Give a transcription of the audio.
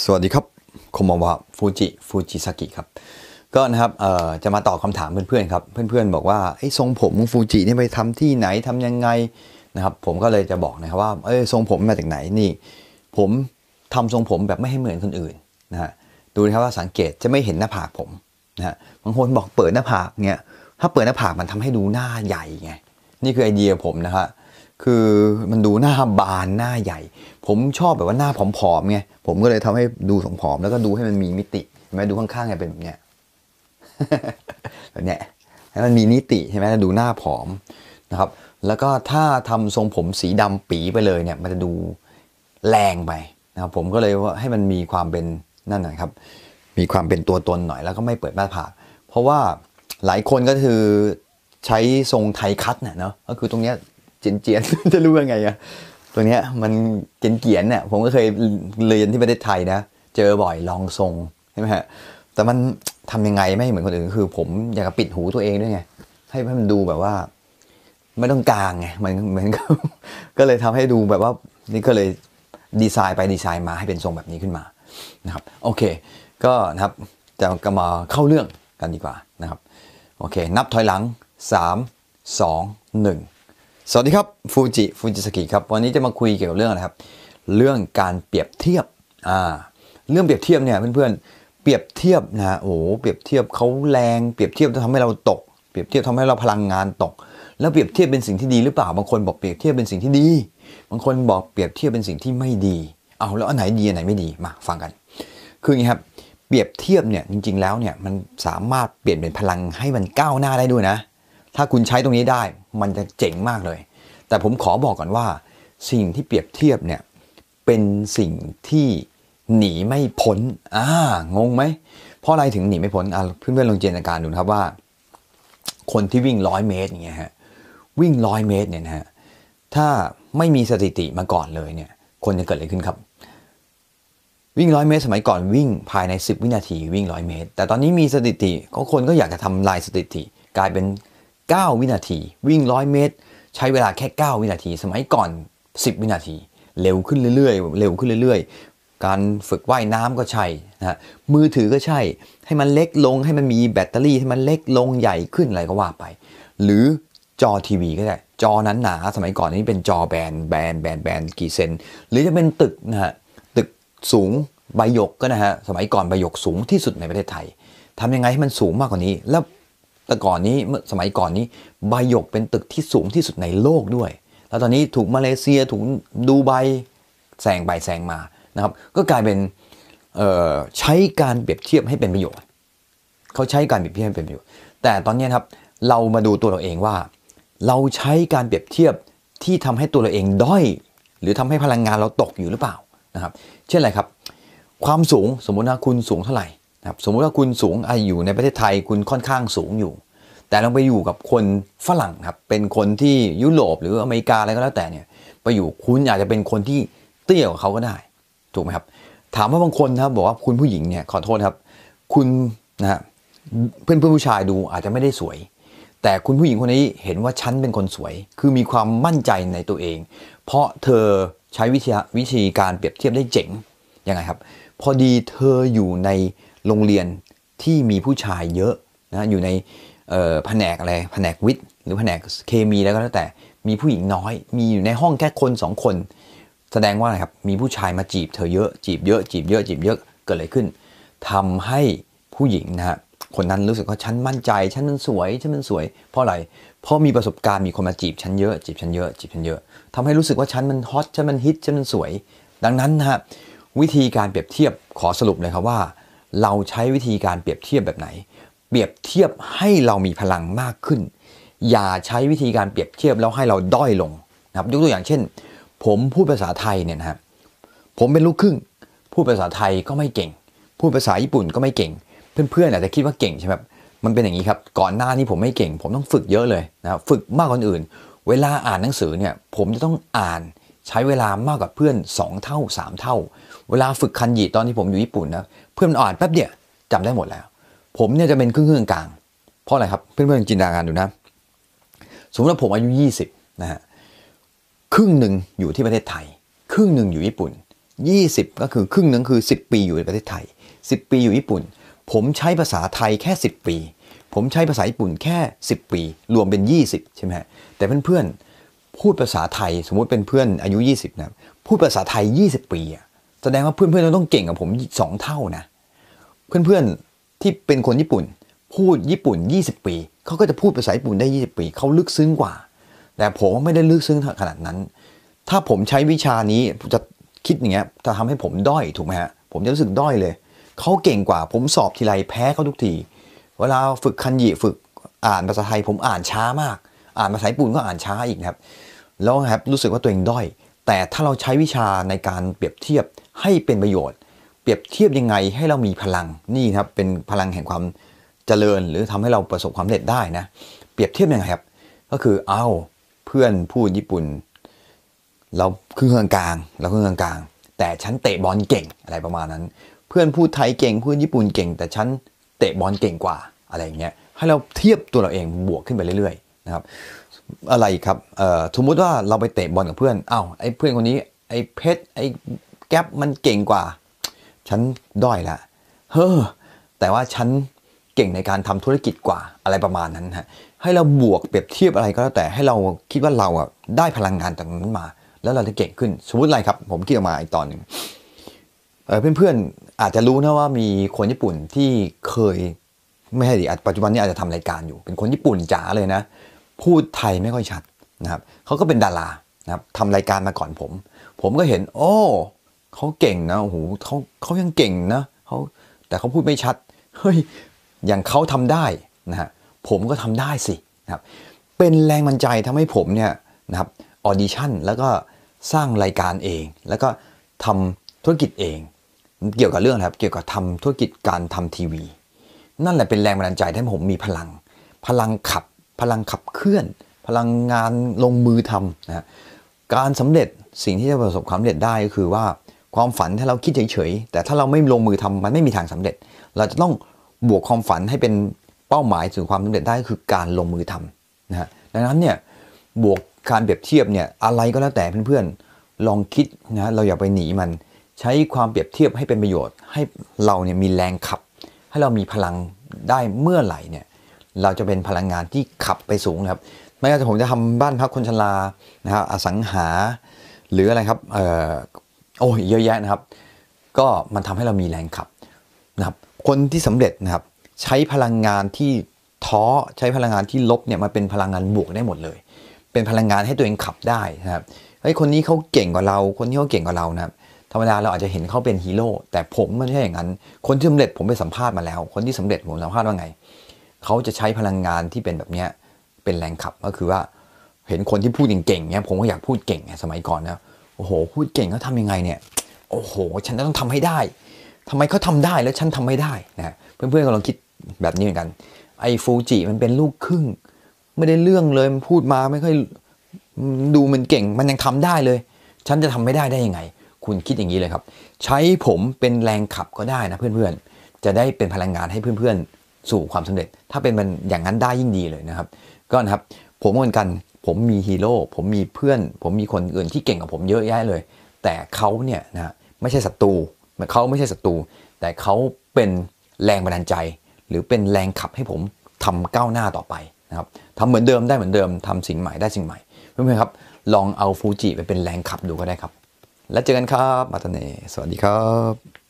สวัสดีครับคมาวะฟูจิฟูจิสกิครับก็นะครับจะมาตอบคาถามเพื่อนๆครับเพื่อนๆบอกว่าไอ้ทรงผมฟูจินี่ไปทำที่ไหนทำยังไงนะครับผมก็เลยจะบอกนะครับว่าเอทรงผมมาจากไหนนี่ ผมทำทรงผมแบบไม่ให้เหมือนคนอื่นนะฮะดูนะครับว่าสังเกตจะไม่เห็นหน้าผากผมนะฮะบางคนบอกเปิดหน้าผากเนี่ยถ้าเปิดหน้าผากมันทำให้ดูหน้าใหญ่ไง นี่คือไอเดียผมนะฮะคือมันดูหน้าบานหน้าใหญ่ผมชอบแบบว่าหน้าผอมๆไง ผมก็เลยทำให้ดูสงผอมแล้วก็ดูให้มันมีมิติใช่ไหมดูข้างๆไงเป็นแบบเนี้ยแบบเนี้ยให้มันมีนิติใช่ไหมดูหน้าผอมนะครับ แล้วก็ถ้าทำทรงผมสีดำปีไปเลยเนี่ย มันจะดูแรงไปนะครับผมก็เลยว่าให้มันมีความเป็นนั่นหน่อยครับ มีความเป็นตัวตนหน่อยแล้วก็ไม่เปิดหน้าผาก เพราะว่าหลายคนก็คือใช้ทรงไทยคัดเนาะก็คือตรงเนี้ยเจียนๆจะรู้ยังไงอะตัวเนี้ยมันเกียนเกียนเนี่ยผมก็เคยเรียนที่ประเทศไทยนะเจอบ่อยลองทรงใช่ไหมฮะแต่มันทำยังไงไม่เหมือนคนอื่นคือ ผมอยากปิดหูตัวเองด้วยไงให้มันดูแบบว่าไม่ต้องกลางไงมันเหมือนก็เลยทำให้ดูแบบว่านี่ก็เลยดีไซน์ไปดีไซน์มาให้เป็นทรงแบบนี้ขึ้นมานะครับโอเค ก็นะครับจะกมาเข้าเรื่องกันดีกว่านะครับโอเค นับถอยหลัง 3 2 1สวัสดีครับ ฟูจิฟูจิสกิครับวันนี้จะมาคุยเกี่ยวกับเรื่องอะไรครับ เรื่องการเปรียบเทียบอ่าเรื่องเปรียบเทียบเนี่ยเพื่อนๆเปรียบเทียบนะโอ้เปรียบเทียบเขาแรง เปรียบเทียบทำให้เราตกเปรียบเทียบทำให้เราพลังงานตก แล้วเปรียบเทียบเป็นสิ่งที่ดีหรือเปล่า บางคนบอกเปรียบเทียบเป็นสิ่งที่ดี บางคนบอกเปรียบเทียบเป็นสิ่งที่ไม่ดี เอาแล้วอันไหนดีอันไหนไม่ดีมาฟังกัน คืออย่างี้ครับเปรียบเทียบเนี่ยจริง ๆแล้วเนี่ยมันสามารถเปลี่ยนเป็นพลังให้มันก้าวหน้าได้ด้วยนะถ้าคุณใช้ตรงนี้ได้ มันจะเจ๋งมากเลย แต่ผมขอบอกก่อนว่า สิ่งที่เปรียบเทียบเนี่ยเป็นสิ่งที่หนีไม่พ้นอ่างงไหม เพราะอะไรถึงหนีไม่พ้น อ่ะเพื่อนๆลองจินตนาการดูครับว่า คนที่วิ่งร้อยเมตรอย่างเงี้ยฮะ วิ่งร้อยเมตรเนี่ยนะฮะ ถ้าไม่มีสถิติมาก่อนเลยเนี่ย คนจะเกิดอะไรขึ้นครับ วิ่งร้อยเมตร สมัยก่อนวิ่งภายใน10วินาทีวิ่งร้อยเมตร แต่ตอนนี้มีสถิติ ก็คนก็อยากจะทำลายสถิติกลายเป็น9วินาทีวิ่ง100 เมตร ใช้เวลาแค่ 9 วินาที สมัยก่อน 10 วินาที เร็วขึ้นเรื่อยๆ เร็วขึ้นเรื่อย ๆ การฝึกว่ายน้ำก็ใช่นะฮะมือถือก็ใช่ ให้มันเล็กลงให้มันมีแบตเตอรี่ให้มันเล็กลงใหญ่ขึ้นอะไรก็ว่าไป หรือจอทีวีก็ได้จอนั้นหนาสมัยก่อนนี้เป็นจอแบน แบนแบนแบนกี่เซนหรือจะเป็นตึกนะฮะตึกสูงใบยกก็นะฮะสมัยก่อนใบยกสูงที่สุดในประเทศไทยทำยังไงให้มันสูงมากกว่านี้แล้วแต่ก่อนนี้เมื่อสมัยก่อนนี้บายกเป็นตึกที่สูงที่สุดในโลกด้วยแล้วตอนนี้ถูกมาเลเซียถูกดูไบแซงไปแซงมานะครับก็กลายเป็นใช้การเปรียบเทียบให้เป็นประโยชน์เขาใช้การเปรียบเทียบให้เป็นประโยชน์แต่ตอนนี้ครับเรามาดูตัวเราเองว่า เราใช้การเปรียบเทียบที่ทำให้ตัวเราเองด้อย หรือทำให้พลังงานเราตกอยู่หรือเปล่านะครับ เช่นไรครับ ความสูงสมมตินะคุณสูงเท่าไหร่ครับสมมุติว่าคุณสูงอายุในประเทศไทยคุณค่อนข้างสูงอยู่ แต่ลองไปอยู่กับคนฝรั่งครับเป็นคนที่ยุโรปหรืออเมริกาอะไรก็แล้วแต่เนี่ย ไปอยู่คุณอาจจะเป็นคนที่เตี้ยกว่าเขาก็ได้ ถูกไหมครับถามว่าบางคนนะครับบอกว่าคุณผู้หญิงเนี่ยขอโทษครับคุณนะฮะเพื่อนเพื่อนผู้ชายดูอาจจะไม่ได้สวย แต่คุณผู้หญิงคนนี้เห็นว่าฉันเป็นคนสวย คือมีความมั่นใจในตัวเอง เพราะเธอใช้วิธีวิธีการเปรียบเทียบได้เจ๋งยังไงครับ พอดีเธออยู่ในโรงเรียนที่มีผู้ชายเยอะนะอยู่ในแผนกอะไรแผนกวิทย์หรือแผนกเคมีแล้วก็แล้วแต่มีผู้หญิงน้อย มีอยู่ในห้องแค่คน 2 คน แสดงว่าอะไรครับมีผู้ชายมาจีบเธอเยอะ จีบเยอะจีบเยอะจีบเยอะเกิดอะไรขึ้น ทำให้ผู้หญิงนะฮะคนนั้นรู้สึกว่าฉันมั่นใจฉันมันสวยฉันมันสวย เพราะอะไรเพราะมีประสบการณ์มีคนมาจีบฉันเยอะจีบฉันเยอะจีบฉันเยอะทำให้รู้สึกว่าฉันมันฮอตฉันมันฮิตฉันมันสวย ดังนั้นนะฮะวิธีการเปรียบเทียบขอสรุปเลยครับว่าเราใช้วิธีการเปรียบเทียบแบบไหน เปรียบเทียบให้เรามีพลังมากขึ้น อย่าใช้วิธีการเปรียบเทียบแล้วให้เราด้อยลงนะครับยกตัวอย่างเช่น ผมพูดภาษาไทยเนี่ยนะครับผมเป็นลูกครึ่ง พูดภาษาไทยก็ไม่เก่งพูดภาษาญี่ปุ่นก็ไม่เก่ง เพื่อนๆอาจจะคิดว่าเก่งใช่ไหมมันเป็นอย่างนี้ครับก่อนหน้านี้ผมไม่เก่ง ผมต้องฝึกเยอะเลยนะฝึกมากกว่าอื่น เวลาอ่านหนังสือเนี่ยผมจะต้องอ่านใช้เวลามากกว่าเพื่อน 2 เท่า 3 เท่า เวลาฝึกคันยิตอนที่ผมอยู่ญี่ปุ่นนะเพื่อนมันอ่านแป๊บเดียวจำได้หมดแล้ว ผมเนี่ยจะเป็นครึ่งครึ่งกลางเพราะอะไรครับเพื่อนเพื่อนจินตนาการดูนะสมมติว่าผมอายุ 20นะฮะครึ่งหนึ่งอยู่ที่ประเทศไทย ครึ่งหนึ่งอยู่ญี่ปุ่น 20 ก็คือครึ่งหนึ่งคือ 10 ปีอยู่ในประเทศไทย 10 ปีอยู่ญี่ปุ่น ผมใช้ภาษาไทยแค่ 10 ปี ผมใช้ภาษาญี่ปุ่นแค่ 10 ปี รวมเป็น 20ใช่ไหมฮะแต่เพื่อนๆพูดภาษาไทย สมมุติเป็นเพื่อนอายุ 20นะพูดภาษาไทย 20 ปีอะแสดงว่าเพื่อนๆเราต้องเก่งกับผมสองเท่านะเพื่อนๆที่เป็นคนญี่ปุ่นพูดญี่ปุ่น 20 ปีเขาก็จะพูดภาษาญี่ปุ่นได้20 ปีเขาลึกซึ้งกว่า แต่ผมไม่ได้ลึกซึ้งขนาดนั้น ถ้าผมใช้วิชานี้จะคิดอย่างเงี้ยจะทำให้ผมด้อยถูกไหมฮะผมจะรู้สึกด้อยเลยเขาเก่งกว่าผมสอบทีไรแพ้เขาทุกทีเวลาฝึกคันยิฝึกอ่านภาษาไทยผมอ่านช้ามาก อ่านภาษาญี่ปุ่นก็อ่านช้าอีกครับแล้วครับรู้สึกว่าตัวเองด้อย แต่ถ้าเราใช้วิชาในการเปรียบเทียบให้เป็นประโยชน์เปรียบเทียบยังไงให้เรามีพลังนี่ครับเป็นพลังแห่งความเจริญหรือทำให้เราประสบความสำเร็จได้นะเปรียบเทียบยังไงครับก็คือเอา เพื่อนพูดญี่ปุ่นเราครึ่งกลางเราครึ่งกลางแต่ฉันเตะบอลเก่งอะไรประมาณนั้น เพื่อนพูดไทยเก่งเพื่อนญี่ปุ่นเก่ง แต่ฉันเตะบอลเก่งกว่าอะไรอย่างเงี้ยให้เราเทียบตัวเราเองบวกขึ้นไปเรื่อยๆนะครับอะไรครับสมมุติว่าเราไปเตะบอลกับเพื่อนอา้าวไอ้เพื่อนคนนี้ไอ้เพชรไอ้แก๊ปมันเก่งกว่า ฉัน ด้อยละเฮ้อ แต่ว่าฉันเก่งในการทำธุรกิจกว่าอะไรประมาณนั้นฮะ ให้เราบวกเปรียบเทียบอะไรก็แล้ว แต่ให้เราคิดว่าเราอ่ะได้พลังงานจากนั้นมา แล้วเราจะเก่งขึ้นสมมติอะไรครับ ผมคิดออกมาอีกตอนหนึ่งเพื่อนๆ อาจจะรู้นะว่ามีคนญี่ปุ่นที่เคยไม่ใช่ดิปัจจุบันนี้อาจจะทำรายการอยู่เป็นคนญี่ปุ่นจ๋าเลยนะ พูดไทยไม่ค่อยชัดนะครับเขาก็เป็นดารานะครับทำรายการมาก่อนผม ผมก็เห็น โอ้เขาเก่งนะโอ้โหเขาเขายังเก่งนะเขาแต่เขาพูดไม่ชัดเฮ้ยอย่างเขาทำได้นะฮะผมก็ทำได้สินะครับเป็นแรงบันใจทำให้ผมเนี่ยนะครับออดิชั่นแล้วก็สร้างรายการเอง แล้วก็ทำธุรกิจเอง เกี่ยวกับเรื่องครับเกี่ยวกับทำธุรกิจการทำทีวี นั่นแหละเป็นแรงบันดาลใจทห้ผมมีพลัง พลังขับพลังขับเคลื่อน พลังงานลงมือทำนะการสำเร็จสิ่งที่จะประสบความสำเร็จได้ก็คือว่าความฝันถ้าเราคิดเฉยๆ แต่ถ้าเราไม่ลงมือทำมันไม่มีทางสำเร็จ เราจะต้องบวกความฝันให้เป็นเป้าหมายสู่ความสำเร็จได้คือการลงมือทำนะฮะดังนั้นเนี่ยบวกการเปรียบเทียบเนี่ยอะไรก็แล้วแต่เพื่อนๆลองคิดนะเราอย่าไปหนีมันใช้ความเปรียบเทียบให้เป็นประโยชน์ ให้เราเนี่ยมีแรงขับ ให้เรามีพลังได้เมื่อไหร่เนี่ยเราจะเป็นพลังงานที่ขับไปสูงครับ ไม่ว่าจะผมจะทำบ้านพักคนชรานะครับอสังหาหรืออะไรครับโอ้ยเยอะแยะนะครับก็มันทำให้เรามีแรงขับนะครับ คนที่สำเร็จนะครับใช้พลังงานที่ท้อใช้พลังงานที่ลบเนี่ยมาเป็นพลังงานบวกได้หมดเลย เป็นพลังงานให้ตัวเองขับได้นะครับเฮ้ยคนนี้เขาเก่งกว่าเรา คนที่เขาเก่งกว่าเรานะธรรมดาเราอาจจะเห็นเขาเป็นฮีโร่ แต่ผมไม่ใช่อย่างนั้น คนที่สำเร็จผมไปสัมภาษณ์มาแล้ว คนที่สำเร็จผมสัมภาษณ์ว่าไงเขาจะใช้พลังงานที่เป็นแบบเนี้ยเป็นแรงขับก็คือว่าเห็นคนที่พูดเก่งๆเนี่ยผมก็อยากพูดเก่งสมัยก่อนนะโอ้โหพูดเก่งเขาทำยังไงเนี่ย โอ้โหฉันต้องทำให้ได้ ทำไมเขาทาได้แล้วฉันทำไม่ได้นะเพื่อนๆก็ลองคิดแบบนี้เหมือนกันไอ้ฟูจิมันเป็นลูกครึ่ง ไม่ได้เรื่องเลยมันพูดมาไม่ค่อยดูมันเก่งมันยังทำได้เลย ฉันจะทำไม่ได้ได้ยังไง คุณคิดอย่างนี้เลยครับ ใช้ผมเป็นแรงขับก็ได้นะเพื่อนๆจะได้เป็นพลังงานให้เพื่อนๆ สู่ความสำเร็จ ถ้าเป็นมันอย่างนั้นได้ยิ่งดีเลยนะครับ ก็นะครับผมเหมือนกันผมมีฮีโร่ผมมีเพื่อน ผมมีคนอื่นที่เก่งกว่าผมเยอะแยะเลย แต่เขาเนี่ยนะไม่ใช่ศัตรูเขาไม่ใช่ศัตรูแต่เขาเป็นแรงบันดาลใจ หรือเป็นแรงขับให้ผมทำก้าวหน้าต่อไปนะครับทำเหมือนเดิมได้เหมือนเดิมทำสิ่งใหม่ได้สิ่งใหม่เพื่อนๆครับ ลองเอาฟูจิไปเป็นแรงขับดูก็ได้ครับ แล้วเจอกันครับมาตเนสวัสดีครับ